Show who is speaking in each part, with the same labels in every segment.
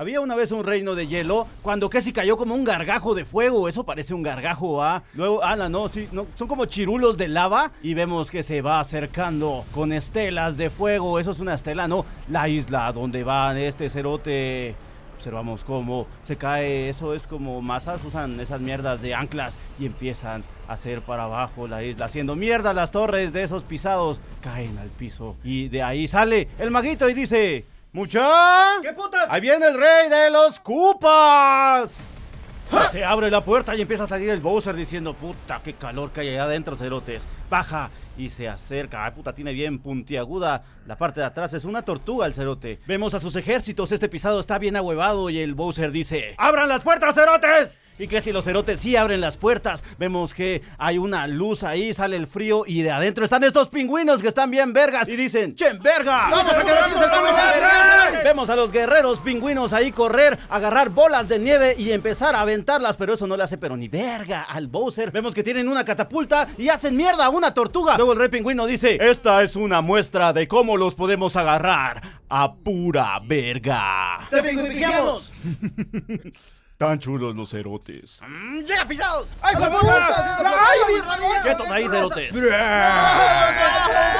Speaker 1: Había una vez un reino de hielo cuando casi cayó como un gargajo de fuego. Eso parece un gargajo, ¿ah? Luego, Ana, no, sí, no, son como chirulos de lava y vemos que se va acercando con estelas de fuego. Eso es una estela, no, la isla donde va este cerote. Observamos cómo se cae, eso es como masas, usan esas mierdas de anclas y empiezan a hacer para abajo la isla, haciendo mierda las torres de esos pisados, caen al piso y de ahí sale el maguito y dice... ¡Mucha! ¿Qué putas? ¡Ahí viene el rey de los cupas! Se abre la puerta y empieza a salir el Bowser diciendo, puta, qué calor que hay allá adentro, cerotes. Baja y se acerca. Ay, puta, tiene bien puntiaguda. La parte de atrás es una tortuga el cerote. Vemos a sus ejércitos, este pisado está bien ahuevado y el Bowser dice, ¡Abran las puertas, cerotes! Y que si los cerotes sí abren las puertas, vemos que hay una luz ahí, sale el frío y de adentro están estos pingüinos que están bien vergas y dicen, ¡Chen verga! ¡Vamos a quebrarles el a los guerreros pingüinos ahí correr, agarrar bolas de nieve y empezar a aventarlas, pero eso no le hace pero ni verga al Bowser. Vemos que tienen una catapulta y hacen mierda a una tortuga. Luego el rey pingüino dice, esta es una muestra de cómo los podemos agarrar a pura verga. ¡Te pingüinos! Tan chulos los erotes. Mm, ¡Llega pisados! ¡Ay, ¡Ay, ¡Ay, ¡Ay, ¡Ay, ahí ¡Ay,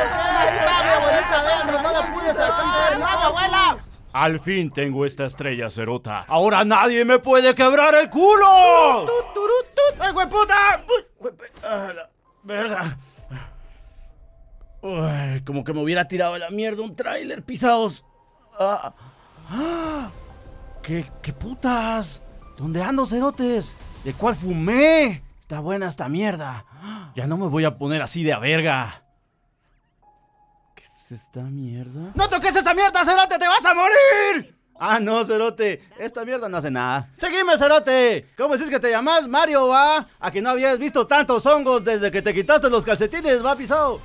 Speaker 1: Al fin tengo esta estrella cerota. Ahora nadie me puede quebrar el culo. ¡Ay, puta. Ah, verga. como que me hubiera tirado a la mierda un tráiler, pisados. Ah. ¿Qué, ¿Qué putas? ¿Dónde ando, cerotes? ¿De cuál fumé? Está buena esta mierda. Ya no me voy a poner así de a verga esta mierda? ¡No toques esa mierda, Cerote! ¡Te vas a morir! Ah, no, Cerote. Esta mierda no hace nada. Seguime, Cerote. ¿Cómo decís que te llamas? Mario, va? A que no habías visto tantos hongos desde que te quitaste los calcetines, va pisado.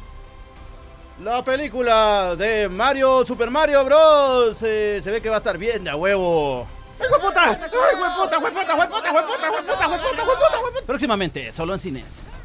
Speaker 1: La película de Mario, Super Mario Bros. Eh, se ve que va a estar bien de a huevo. ¡Ay, hueputa! ¡Ay, hueputa, hueputa, hueputa, hueputa, hueputa, hueputa, hueputa! Próximamente, solo en cines.